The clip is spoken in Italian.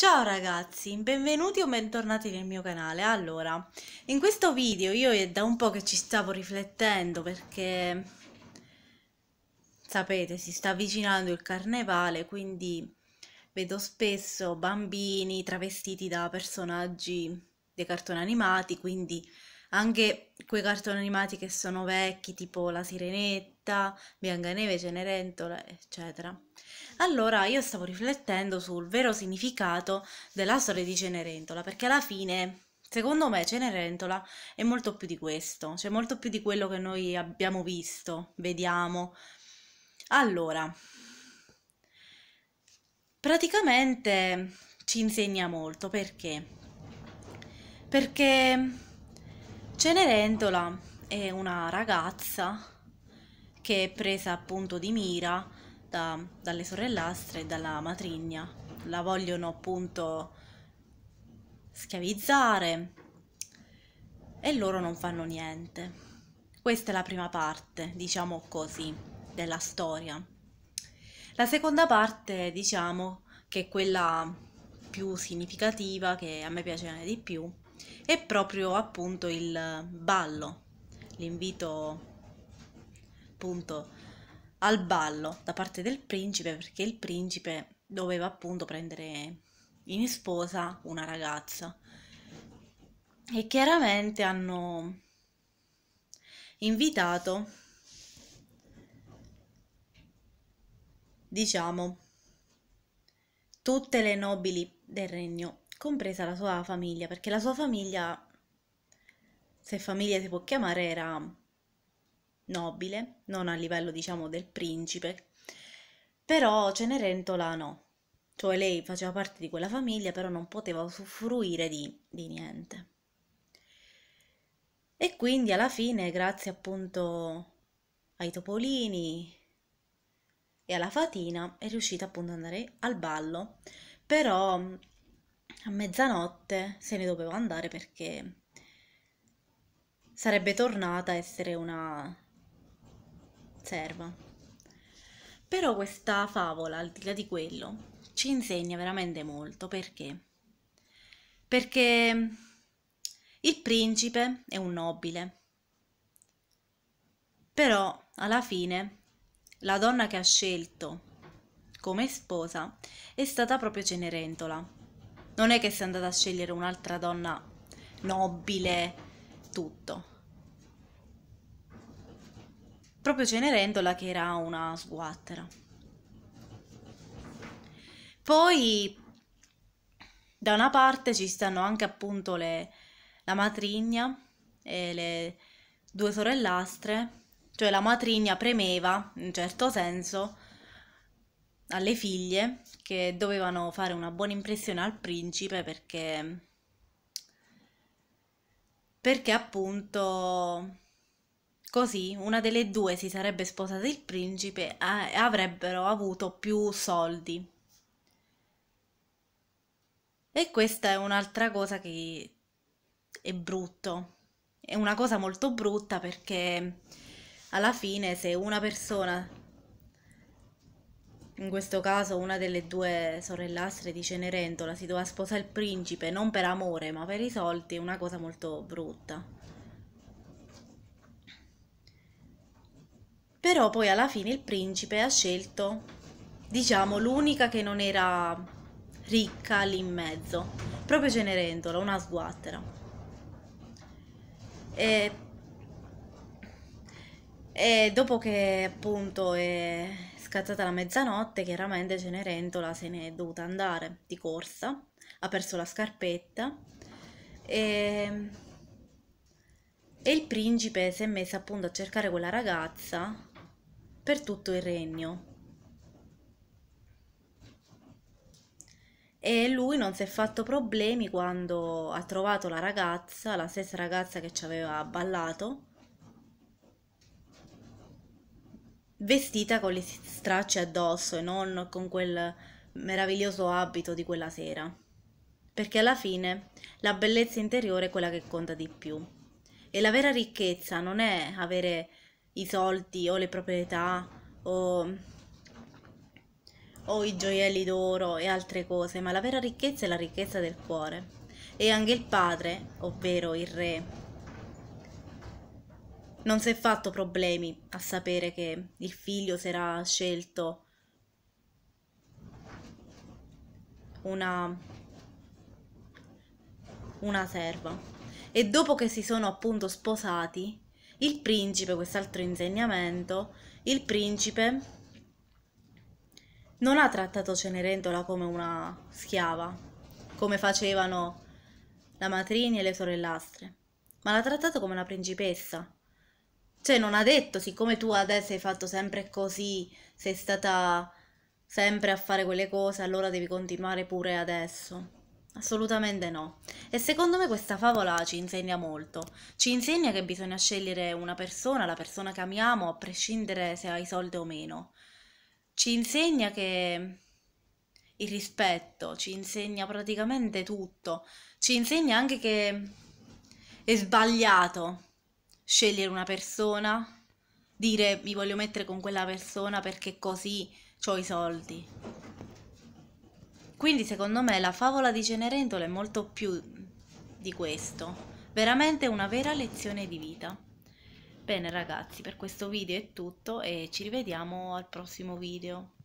Ciao ragazzi, benvenuti o bentornati nel mio canale. Allora, in questo video io è da un po' che ci stavo riflettendo perché, sapete, si sta avvicinando il carnevale, quindi vedo spesso bambini travestiti da personaggi dei cartoni animati, quindi anche quei cartoni animati che sono vecchi, tipo La Sirenetta, Biancaneve, Cenerentola, eccetera. Allora io stavo riflettendo sul vero significato della storia di Cenerentola, perché alla fine Secondo me Cenerentola è molto più di questo, cioè molto più di quello che noi abbiamo visto, vediamo. Allora, praticamente ci insegna molto perché? Perché Cenerentola è una ragazza che è presa appunto di mira da, dalle sorellastre e dalla matrigna. La vogliono appunto schiavizzare e loro non fanno niente. Questa è la prima parte, diciamo così, della storia. La seconda parte, diciamo, che è quella più significativa, che a me piace di più, è proprio appunto il ballo, l'invito appunto al ballo da parte del principe perché il principe doveva appunto prendere in sposa una ragazza e chiaramente hanno invitato diciamo tutte le nobili del regno compresa la sua famiglia, perché la sua famiglia, se famiglia si può chiamare, era nobile, non a livello diciamo del principe, però Cenerentola no, cioè lei faceva parte di quella famiglia, però non poteva usufruire di, di niente. E quindi alla fine, grazie appunto ai topolini e alla fatina, è riuscita appunto ad andare al ballo, però a mezzanotte se ne doveva andare perché sarebbe tornata a essere una serva. Però questa favola, al di là di quello, ci insegna veramente molto perché? Perché il principe è un nobile, però alla fine la donna che ha scelto come sposa è stata proprio Cenerentola non è che sei andata a scegliere un'altra donna nobile, tutto. Proprio Cenerentola che era una sguattera. Poi, da una parte ci stanno anche appunto le, la matrigna e le due sorellastre, cioè la matrigna premeva, in un certo senso, alle figlie che dovevano fare una buona impressione al principe perché perché appunto così una delle due si sarebbe sposata il principe e avrebbero avuto più soldi. E questa è un'altra cosa che è brutto. È una cosa molto brutta perché alla fine se una persona in questo caso una delle due sorellastre di Cenerentola si doveva sposare il principe non per amore ma per i soldi, una cosa molto brutta. Però poi alla fine il principe ha scelto, diciamo, l'unica che non era ricca lì in mezzo, proprio Cenerentola, una sguattera. E, e dopo che appunto... È Scattata la mezzanotte, chiaramente Cenerentola se n'è dovuta andare di corsa, ha perso la scarpetta e, ehm, e il principe si è messo appunto a cercare quella ragazza per tutto il regno. E lui non si è fatto problemi quando ha trovato la ragazza, la stessa ragazza che ci aveva ballato, vestita con le stracce addosso e non con quel meraviglioso abito di quella sera. Perché alla fine la bellezza interiore è quella che conta di più. E la vera ricchezza non è avere i soldi o le proprietà o, o i gioielli d'oro e altre cose, ma la vera ricchezza è la ricchezza del cuore. E anche il padre, ovvero il re, non si è fatto problemi a sapere che il figlio si era scelto una, una serva. E dopo che si sono appunto sposati, il principe, quest'altro insegnamento, il principe non ha trattato Cenerentola come una schiava, come facevano la matrigna e le sorellastre, ma l'ha trattato come una principessa, cioè non ha detto, siccome tu adesso hai fatto sempre così, sei stata sempre a fare quelle cose, allora devi continuare pure adesso. Assolutamente no. E secondo me questa favola ci insegna molto. Ci insegna che bisogna scegliere una persona, la persona che amiamo, a prescindere se hai soldi o meno. Ci insegna che il rispetto, ci insegna praticamente tutto. Ci insegna anche che è sbagliato scegliere una persona, dire mi voglio mettere con quella persona perché così ho i soldi. Quindi secondo me la favola di Cenerentola è molto più di questo, veramente una vera lezione di vita. Bene ragazzi, per questo video è tutto e ci rivediamo al prossimo video.